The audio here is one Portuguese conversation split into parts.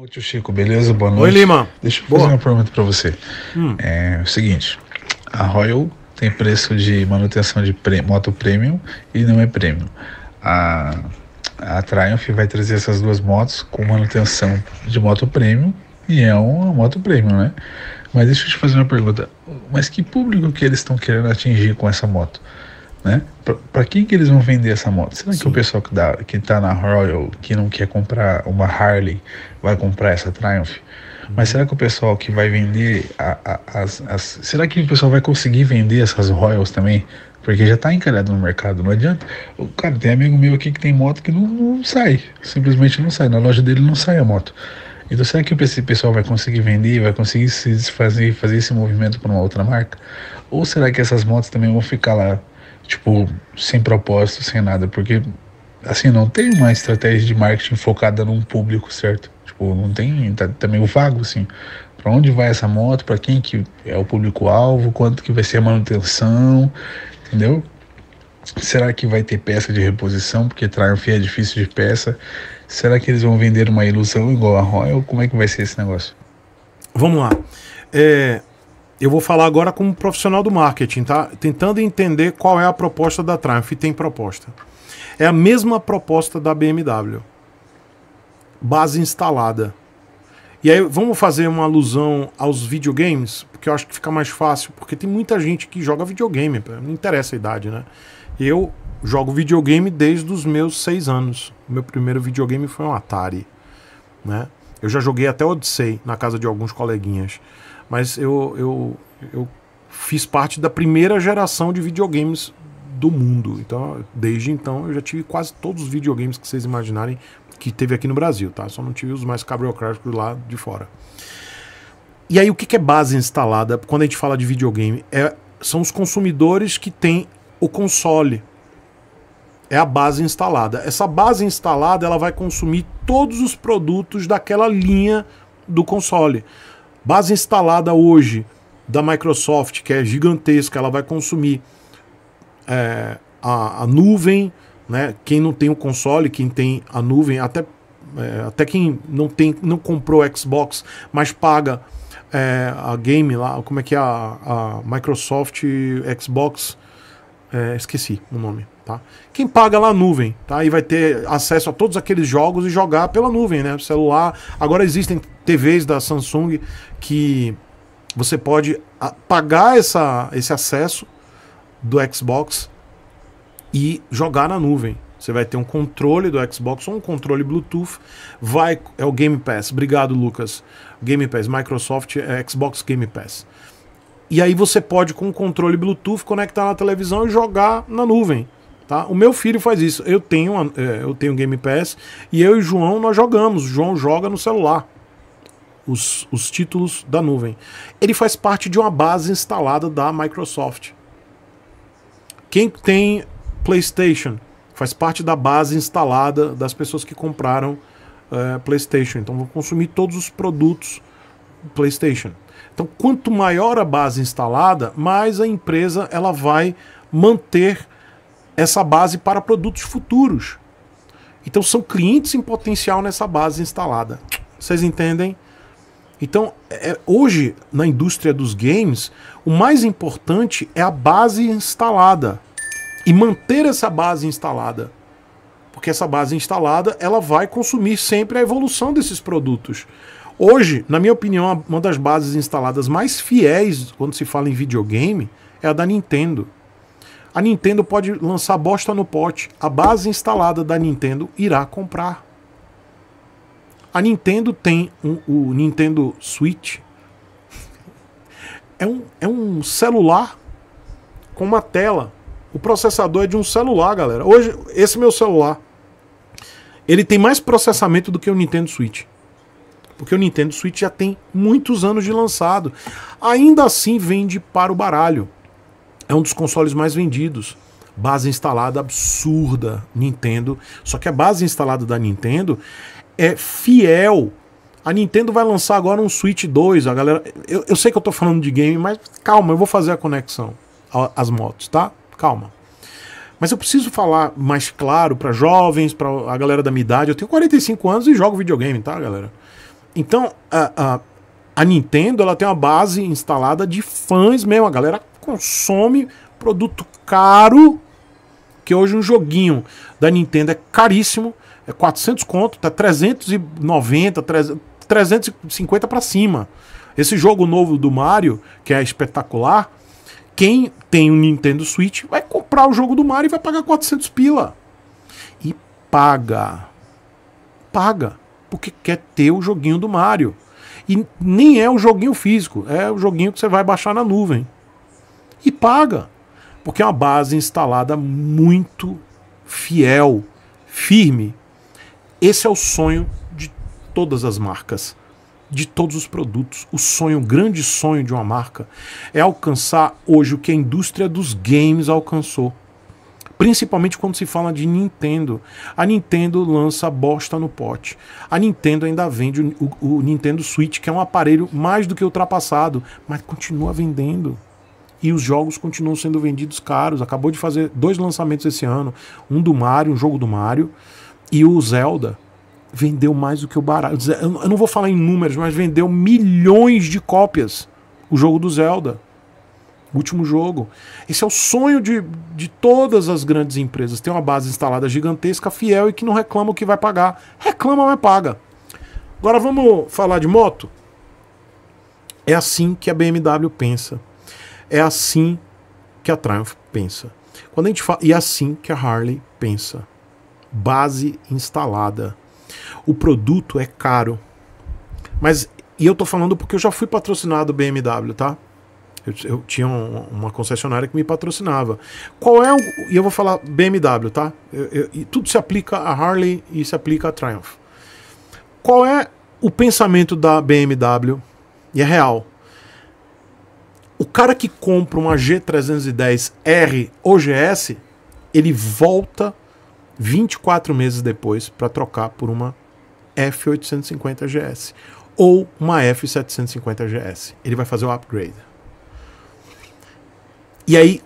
Oi tio Chico, beleza? Boa noite. Oi, Lima. Deixa eu Boa. fazer uma pergunta para você. Hum. É o seguinte, a Royal tem preço de manutenção de pre moto premium e não é premium. A, a Triumph vai trazer essas duas motos com manutenção de moto premium e é uma moto premium, né? Mas deixa eu te fazer uma pergunta. Mas que público que eles estão querendo atingir com essa moto? né? Para quem que eles vão vender essa moto? Será Sim. que o pessoal que, dá, que tá na Royal, que não quer comprar uma Harley, vai comprar essa Triumph? Mas será que o pessoal que vai vender a, a, as, as, Será que o pessoal vai conseguir vender essas Royals também? Porque já está encalhado no mercado, não adianta. O cara, tem amigo meu aqui que tem moto que não, não sai. Simplesmente não sai. Na loja dele não sai a moto. Então será que esse pessoal vai conseguir vender, vai conseguir se desfazer, fazer esse movimento para uma outra marca? Ou será que essas motos também vão ficar lá, tipo, sem propósito, sem nada? Porque, assim, não tem uma estratégia de marketing focada num público certo. Tipo, não tem. Tá, tá meio vago, assim. Para onde vai essa moto? Para quem que é o público-alvo? Quanto que vai ser a manutenção? Entendeu? Será que vai ter peça de reposição? Porque Triumph é difícil de peça. Será que eles vão vender uma ilusão igual a Royal? Como é que vai ser esse negócio? Vamos lá. É, eu vou falar agora como profissional do marketing, tá? Tentando entender qual é a proposta da Triumph. Tem proposta. É a mesma proposta da BMW base instalada. E aí vamos fazer uma alusão aos videogames, porque eu acho que fica mais fácil, porque tem muita gente que joga videogame, não interessa a idade, né? Eu jogo videogame desde os meus seis anos. O meu primeiro videogame foi um Atari, né? Eu já joguei até Odyssey na casa de alguns coleguinhas, mas eu, eu, eu fiz parte da primeira geração de videogames do mundo. Então, desde então, eu já tive quase todos os videogames que vocês imaginarem que teve aqui no Brasil, tá? Só não tive os mais cabriocráticos lá de fora. E aí, o que é base instalada quando a gente fala de videogame? É, são os consumidores que têm o console. É a base instalada. Essa base instalada ela vai consumir todos os produtos daquela linha do console. Base instalada hoje da Microsoft, que é gigantesca, ela vai consumir é, a, a, nuvem, né? Quem não tem o console, quem tem a nuvem, até, é, até quem não tem, não comprou Xbox, mas paga é, a game lá, como é que é a, a Microsoft Xbox, é, esqueci o nome, tá? Quem paga lá a nuvem, tá? E vai ter acesso a todos aqueles jogos e jogar pela nuvem, né? Celular. Agora existem TVs da Samsung que você pode pagar essa, esse acesso do Xbox e jogar na nuvem. Você vai ter um controle do Xbox ou um controle Bluetooth. Vai é o Game Pass. Obrigado, Lucas. Game Pass, Microsoft, é Xbox Game Pass. E aí você pode com o controle Bluetooth conectar na televisão e jogar na nuvem. Tá? O meu filho faz isso. Eu tenho é, eu tenho Game Pass e eu e o João nós jogamos. O João joga no celular. Os, os títulos da nuvem. Ele faz parte de uma base instalada da Microsoft. Quem tem PlayStation faz parte da base instalada das pessoas que compraram eh, PlayStation. Então vão consumir todos os produtos PlayStation. Então quanto maior a base instalada, mais a empresa ela vai manter essa base para produtos futuros. Então são clientes em potencial nessa base instalada. Vocês entendem? Então, é, é, hoje, na indústria dos games, o mais importante é a base instalada. E manter essa base instalada. Porque essa base instalada, ela vai consumir sempre a evolução desses produtos. Hoje, na minha opinião, uma das bases instaladas mais fiéis quando se fala em videogame é a da Nintendo. A Nintendo pode lançar bosta no pote, a base instalada da Nintendo irá comprar. A Nintendo tem um, o Nintendo Switch. É um, é um celular com uma tela. O processador é de um celular, galera. Hoje, esse meu celular, ele tem mais processamento do que o Nintendo Switch. Porque o Nintendo Switch já tem muitos anos de lançado. Ainda assim, vende para o baralho. É um dos consoles mais vendidos base instalada absurda Nintendo. Só que a base instalada da Nintendo é fiel. A Nintendo vai lançar agora um Switch 2, a galera. Eu, eu sei que eu tô falando de game, mas calma, eu vou fazer a conexão às motos, tá? Calma. Mas eu preciso falar mais claro para jovens, para a galera da minha idade. Eu tenho 45 anos e jogo videogame, tá, galera? Então, a, a, a Nintendo ela tem uma base instalada de fãs mesmo. A galera consome produto caro, que hoje um joguinho da Nintendo é caríssimo é 400 conto, tá 390, 300, 350 para cima. Esse jogo novo do Mario, que é espetacular, quem tem um Nintendo Switch vai comprar o jogo do Mario e vai pagar 400 pila. E paga. Paga, porque quer ter o joguinho do Mario. E nem é o joguinho físico, é o joguinho que você vai baixar na nuvem. E paga, porque é uma base instalada muito fiel, firme esse é o sonho de todas as marcas, de todos os produtos. O sonho, o grande sonho de uma marca é alcançar hoje o que a indústria dos games alcançou. Principalmente quando se fala de Nintendo. A Nintendo lança bosta no pote. A Nintendo ainda vende o, o, o Nintendo Switch, que é um aparelho mais do que ultrapassado, mas continua vendendo e os jogos continuam sendo vendidos caros. Acabou de fazer dois lançamentos esse ano: um do Mario, um jogo do Mario, e o Zelda vendeu mais do que o barato. Eu não vou falar em números, mas vendeu milhões de cópias o jogo do Zelda. O último jogo. Esse é o sonho de, de todas as grandes empresas. Tem uma base instalada gigantesca, fiel e que não reclama o que vai pagar. Reclama, mas paga. Agora vamos falar de moto? É assim que a BMW pensa. É assim que a Triumph pensa. Quando a gente fala, e é assim que a Harley pensa base instalada. O produto é caro. Mas, e eu tô falando porque eu já fui patrocinado BMW, tá? Eu, eu tinha um, uma concessionária que me patrocinava. Qual é o. E eu vou falar BMW, tá? Eu, eu, e tudo se aplica a Harley e se aplica a Triumph. Qual é o pensamento da BMW? E é real. O cara que compra uma G310R ou GS, ele volta 24 meses depois para trocar por uma F850 GS ou uma F750 GS. Ele vai fazer o upgrade. E aí,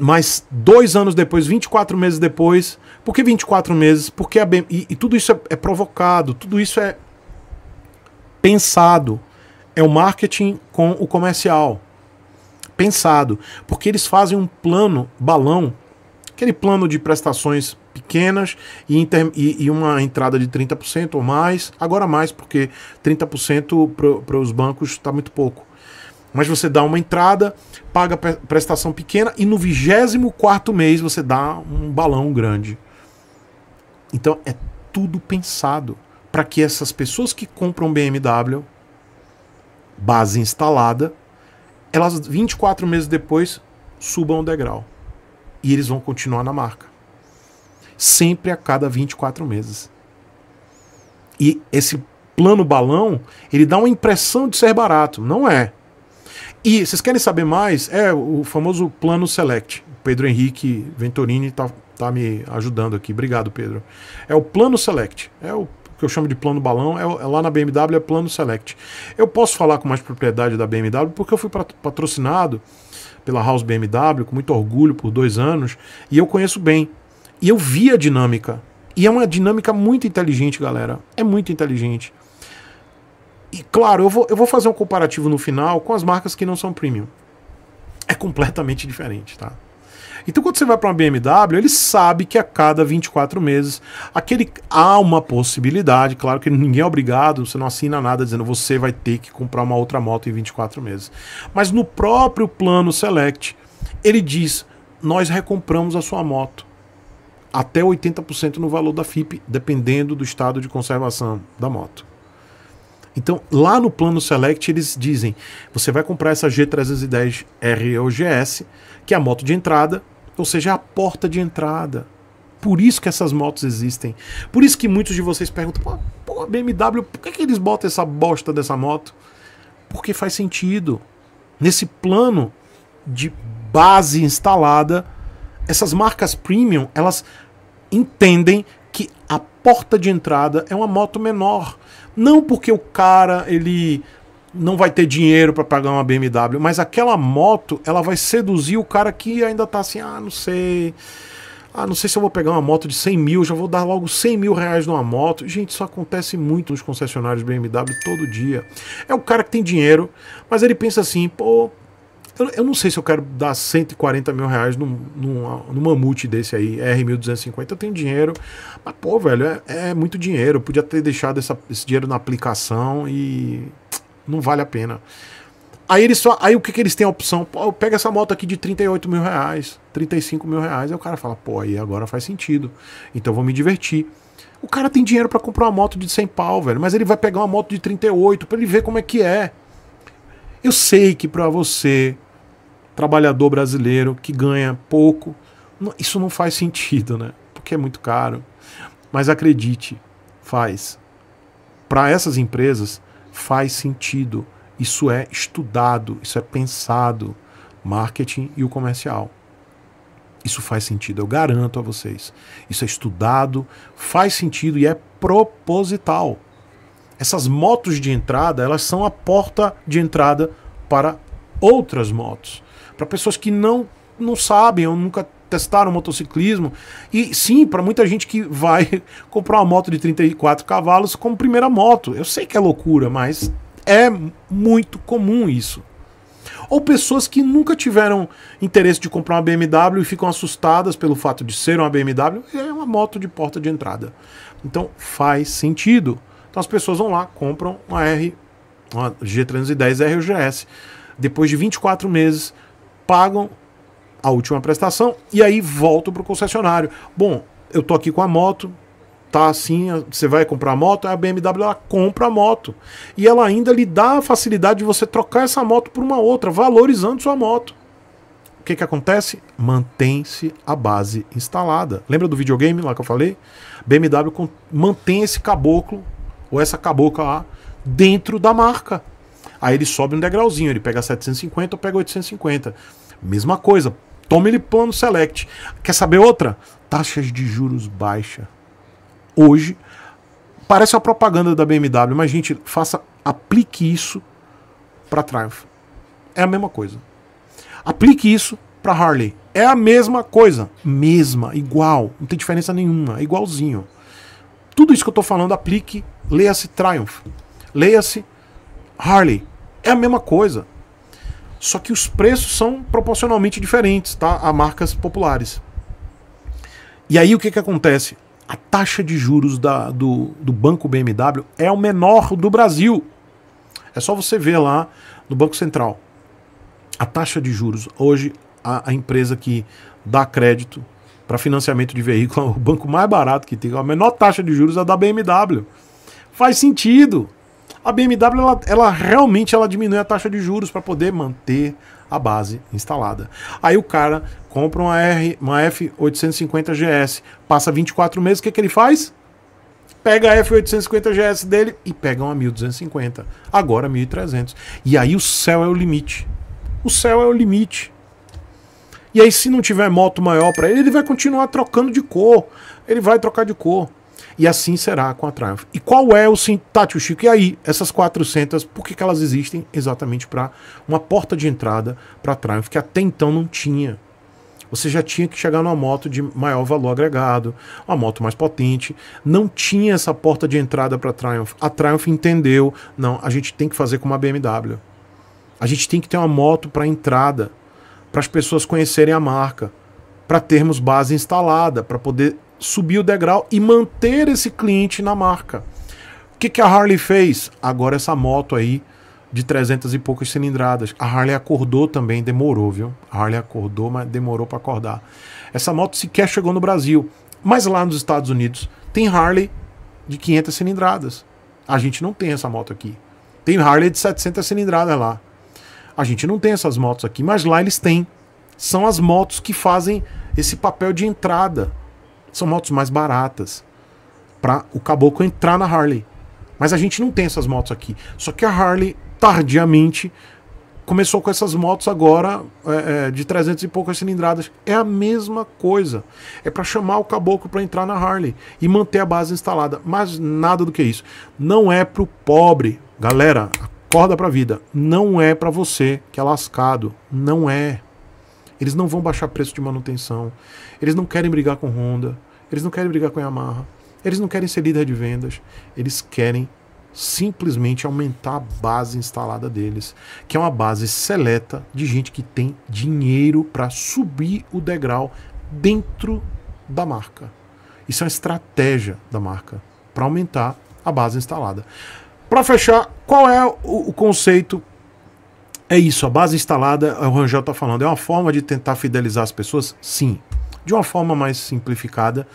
mais dois anos depois, 24 meses depois, por que 24 meses? Porque a BM, e, e tudo isso é, é provocado, tudo isso é pensado. É o marketing com o comercial. Pensado. Porque eles fazem um plano balão aquele plano de prestações pequenas e, inter, e, e uma entrada de 30% ou mais, agora mais, porque 30% para os bancos está muito pouco. Mas você dá uma entrada, paga prestação pequena e no 24 mês você dá um balão grande. Então é tudo pensado para que essas pessoas que compram BMW, base instalada, elas 24 meses depois subam o degrau. E eles vão continuar na marca. Sempre a cada 24 meses. E esse plano balão, ele dá uma impressão de ser barato. Não é. E vocês querem saber mais? É o famoso plano Select. Pedro Henrique Venturini está tá me ajudando aqui. Obrigado, Pedro. É o plano Select. É o que eu chamo de plano balão. É, é lá na BMW é plano Select. Eu posso falar com mais propriedade da BMW porque eu fui patrocinado pela House BMW, com muito orgulho, por dois anos, e eu conheço bem. E eu vi a dinâmica. E é uma dinâmica muito inteligente, galera. É muito inteligente. E claro, eu vou, eu vou fazer um comparativo no final com as marcas que não são premium. É completamente diferente, tá? Então, quando você vai para uma BMW, ele sabe que a cada 24 meses aquele há uma possibilidade, claro que ninguém é obrigado, você não assina nada dizendo você vai ter que comprar uma outra moto em 24 meses. Mas no próprio plano Select, ele diz: nós recompramos a sua moto até 80% no valor da FIP, dependendo do estado de conservação da moto. Então, lá no plano Select, eles dizem: você vai comprar essa G310 ROGS, que é a moto de entrada, ou seja, é a porta de entrada. Por isso que essas motos existem. Por isso que muitos de vocês perguntam: pô, pô BMW, por que, que eles botam essa bosta dessa moto? Porque faz sentido. Nesse plano de base instalada, essas marcas premium, elas entendem que a porta de entrada é uma moto menor. Não porque o cara ele não vai ter dinheiro para pagar uma BMW, mas aquela moto, ela vai seduzir o cara que ainda tá assim, ah, não sei. Ah, não sei se eu vou pegar uma moto de 100 mil, já vou dar logo 100 mil reais numa moto. Gente, isso acontece muito nos concessionários BMW todo dia. É o cara que tem dinheiro, mas ele pensa assim, pô, eu, eu não sei se eu quero dar 140 mil reais num, num, num mamute desse aí, R1250. Eu tenho dinheiro, mas pô, velho, é, é muito dinheiro. Eu podia ter deixado essa, esse dinheiro na aplicação e não vale a pena. Aí eles só. Aí o que, que eles têm a opção? pega essa moto aqui de 38 mil reais, 35 mil reais. Aí o cara fala, pô, aí agora faz sentido. Então vou me divertir. O cara tem dinheiro para comprar uma moto de 100 pau, velho, mas ele vai pegar uma moto de 38 para ele ver como é que é. Eu sei que para você, trabalhador brasileiro que ganha pouco, isso não faz sentido, né? Porque é muito caro. Mas acredite, faz. Para essas empresas, faz sentido. Isso é estudado, isso é pensado. Marketing e o comercial. Isso faz sentido, eu garanto a vocês. Isso é estudado, faz sentido e é proposital. Essas motos de entrada, elas são a porta de entrada para outras motos, para pessoas que não não sabem ou nunca testaram motociclismo. E sim, para muita gente que vai comprar uma moto de 34 cavalos como primeira moto. Eu sei que é loucura, mas é muito comum isso. Ou pessoas que nunca tiveram interesse de comprar uma BMW e ficam assustadas pelo fato de ser uma BMW, é uma moto de porta de entrada. Então faz sentido. Então as pessoas vão lá, compram uma R, uma G310 RUGS. Depois de 24 meses, pagam a última prestação e aí volto para o concessionário. Bom, eu tô aqui com a moto, tá assim, você vai comprar a moto, a BMW ela compra a moto. E ela ainda lhe dá a facilidade de você trocar essa moto por uma outra, valorizando sua moto. O que que acontece? Mantém-se a base instalada. Lembra do videogame lá que eu falei? BMW mantém esse caboclo ou essa cabocla lá dentro da marca. Aí ele sobe um degrauzinho, ele pega 750 ou pega 850. Mesma coisa, Tome ele plano select. Quer saber outra? Taxas de juros baixa. Hoje, parece a propaganda da BMW, mas gente, faça, aplique isso para Triumph. É a mesma coisa. Aplique isso para Harley. É a mesma coisa. Mesma, igual. Não tem diferença nenhuma. É igualzinho. Tudo isso que eu estou falando, aplique. Leia-se Triumph. Leia-se Harley. É a mesma coisa. Só que os preços são proporcionalmente diferentes, tá? A marcas populares. E aí o que, que acontece? A taxa de juros da, do, do banco BMW é o menor do Brasil. É só você ver lá no Banco Central. A taxa de juros. Hoje, a, a empresa que dá crédito para financiamento de veículo, é o banco mais barato que tem, a menor taxa de juros é a da BMW. Faz sentido a BMW ela, ela realmente ela diminui a taxa de juros para poder manter a base instalada. Aí o cara compra uma, R, uma F850 GS, passa 24 meses, o que, que ele faz? Pega a F850 GS dele e pega uma 1250, agora 1300. E aí o céu é o limite. O céu é o limite. E aí se não tiver moto maior para ele, ele vai continuar trocando de cor. Ele vai trocar de cor. E assim será com a Triumph. E qual é o Tátil Chico? E aí, essas 400, por que, que elas existem? Exatamente para uma porta de entrada para a Triumph, que até então não tinha. Você já tinha que chegar numa moto de maior valor agregado, uma moto mais potente. Não tinha essa porta de entrada para a Triumph. A Triumph entendeu, não, a gente tem que fazer com uma BMW. A gente tem que ter uma moto para entrada, para as pessoas conhecerem a marca, para termos base instalada, para poder subir o degrau e manter esse cliente na marca. O que, que a Harley fez? Agora essa moto aí de 300 e poucas cilindradas. A Harley acordou também, demorou, viu? A Harley acordou, mas demorou para acordar. Essa moto sequer chegou no Brasil, mas lá nos Estados Unidos tem Harley de 500 cilindradas. A gente não tem essa moto aqui. Tem Harley de 700 cilindradas lá. A gente não tem essas motos aqui, mas lá eles têm. São as motos que fazem esse papel de entrada são motos mais baratas para o caboclo entrar na Harley. Mas a gente não tem essas motos aqui. Só que a Harley, tardiamente, começou com essas motos agora é, é, de 300 e poucas cilindradas. É a mesma coisa. É para chamar o caboclo para entrar na Harley e manter a base instalada. Mas nada do que isso. Não é pro pobre. Galera, acorda para a vida. Não é para você que é lascado. Não é. Eles não vão baixar preço de manutenção. Eles não querem brigar com Honda. Eles não querem brigar com a Yamaha. Eles não querem ser líder de vendas. Eles querem simplesmente aumentar a base instalada deles, que é uma base seleta de gente que tem dinheiro para subir o degrau dentro da marca. Isso é uma estratégia da marca para aumentar a base instalada. Para fechar, qual é o, o, conceito? É isso, a base instalada, o Rangel está falando, é uma forma de tentar fidelizar as pessoas? Sim de uma forma mais simplificada,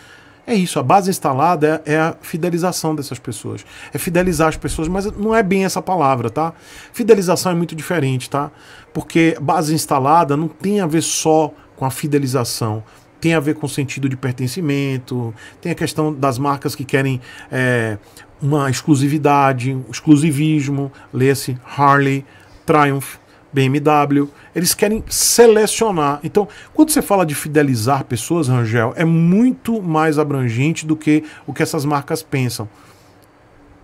é isso. A base instalada é, é, a fidelização dessas pessoas. É fidelizar as pessoas, mas não é bem essa palavra, tá? Fidelização é muito diferente, tá? Porque base instalada não tem a ver só com a fidelização. Tem a ver com o sentido de pertencimento, tem a questão das marcas que querem é, uma exclusividade, exclusivismo, lê-se Harley, Triumph, BMW, eles querem selecionar. Então, quando você fala de fidelizar pessoas, Rangel, é muito mais abrangente do que o que essas marcas pensam.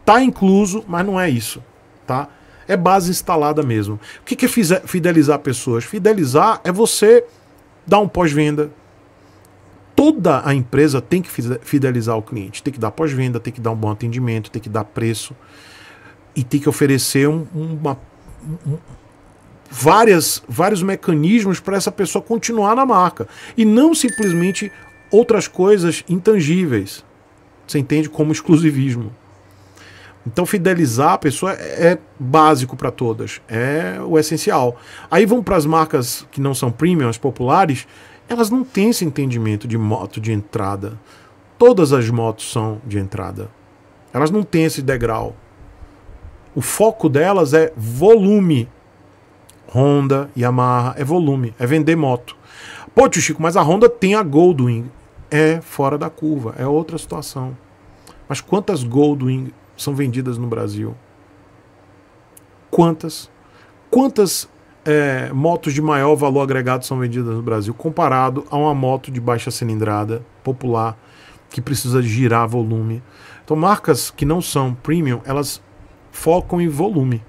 Tá incluso, mas não é isso, tá? É base instalada mesmo. O que é fidelizar pessoas? Fidelizar é você dar um pós-venda, toda a empresa tem que fidelizar o cliente, tem que dar pós-venda, tem que dar um bom atendimento, tem que dar preço e tem que oferecer um, uma, várias, vários mecanismos para essa pessoa continuar na marca e não simplesmente outras coisas intangíveis. Você entende como exclusivismo. Então, fidelizar a pessoa é, é básico para todas, é o essencial. Aí vão para as marcas que não são premium, as populares, elas não têm esse entendimento de moto de entrada. Todas as motos são de entrada. Elas não têm esse degrau. O foco delas é volume Honda, Yamaha, é volume, é vender moto. Pô, tio Chico, mas a Honda tem a Goldwing. É fora da curva, é outra situação. Mas quantas Goldwing são vendidas no Brasil? Quantas? Quantas é, motos de maior valor agregado são vendidas no Brasil comparado a uma moto de baixa cilindrada popular que precisa girar volume? Então, marcas que não são premium, elas focam em volume.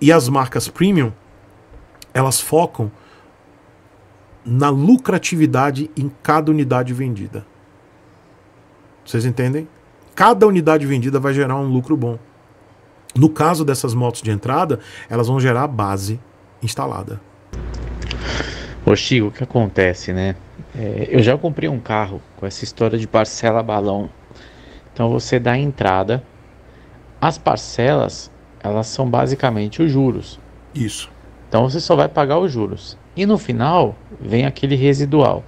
E as marcas premium, elas focam na lucratividade em cada unidade vendida. Vocês entendem? Cada unidade vendida vai gerar um lucro bom. No caso dessas motos de entrada, elas vão gerar a base instalada. Ô Chico, o que acontece, né? É, eu já comprei um carro com essa história de parcela balão. Então você dá a entrada, as parcelas elas são basicamente os juros. Isso. Então você só vai pagar os juros. E no final vem aquele residual.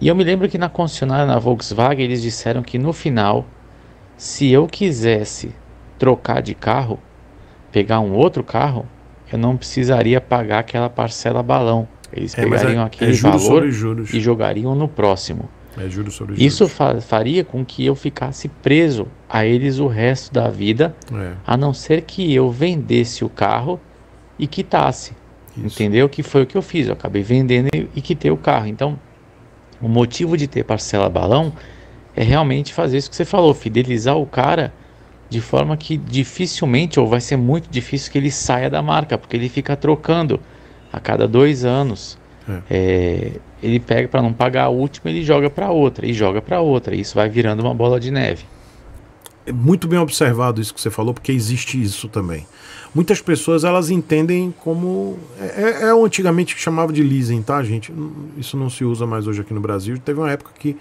E eu me lembro que na concessionária na Volkswagen eles disseram que no final, se eu quisesse trocar de carro, pegar um outro carro, eu não precisaria pagar aquela parcela balão. Eles é, pegariam é aquele é valor e jogariam no próximo. É juros sobre juros. Isso fa faria com que eu ficasse preso a eles o resto da vida, é. a não ser que eu vendesse o carro e quitasse. Isso. Entendeu? Que foi o que eu fiz. Eu acabei vendendo e, quitei o carro. Então, o motivo de ter parcela balão é realmente fazer isso que você falou, fidelizar o cara de forma que dificilmente, ou vai ser muito difícil, que ele saia da marca, porque ele fica trocando a cada dois anos. É. É, ele pega para não pagar a última, ele joga para outra e joga para outra, e isso vai virando uma bola de neve. É muito bem observado isso que você falou, porque existe isso também. Muitas pessoas elas entendem como é, é, é antigamente que chamava de leasing, tá, gente? Isso não se usa mais hoje aqui no Brasil. Teve uma época que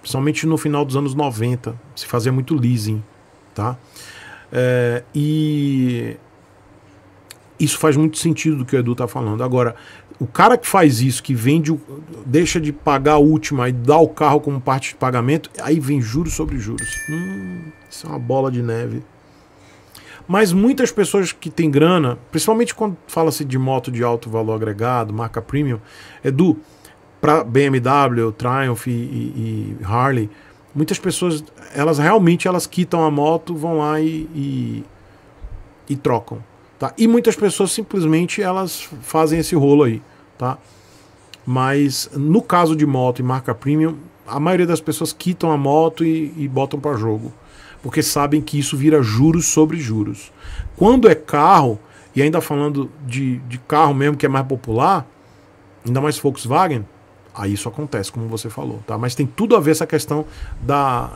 principalmente no final dos anos 90, se fazia muito leasing, tá? É, e isso faz muito sentido do que o Edu está falando. Agora, o cara que faz isso, que vende, deixa de pagar a última e dá o carro como parte de pagamento, aí vem juros sobre juros. Hum, isso é uma bola de neve. Mas muitas pessoas que têm grana, principalmente quando fala-se de moto de alto valor agregado, marca premium, do para BMW, Triumph e, e, e, Harley, muitas pessoas, elas realmente elas quitam a moto, vão lá e, e, e trocam. Tá? E muitas pessoas simplesmente elas fazem esse rolo aí, tá? Mas no caso de moto e marca premium, a maioria das pessoas quitam a moto e, e botam para jogo, porque sabem que isso vira juros sobre juros. Quando é carro, e ainda falando de, de carro mesmo que é mais popular, ainda mais Volkswagen, aí isso acontece, como você falou, tá? Mas tem tudo a ver essa questão da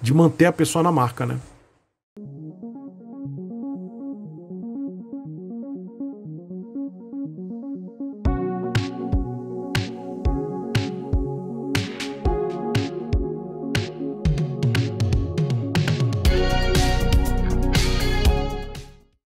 de manter a pessoa na marca, né?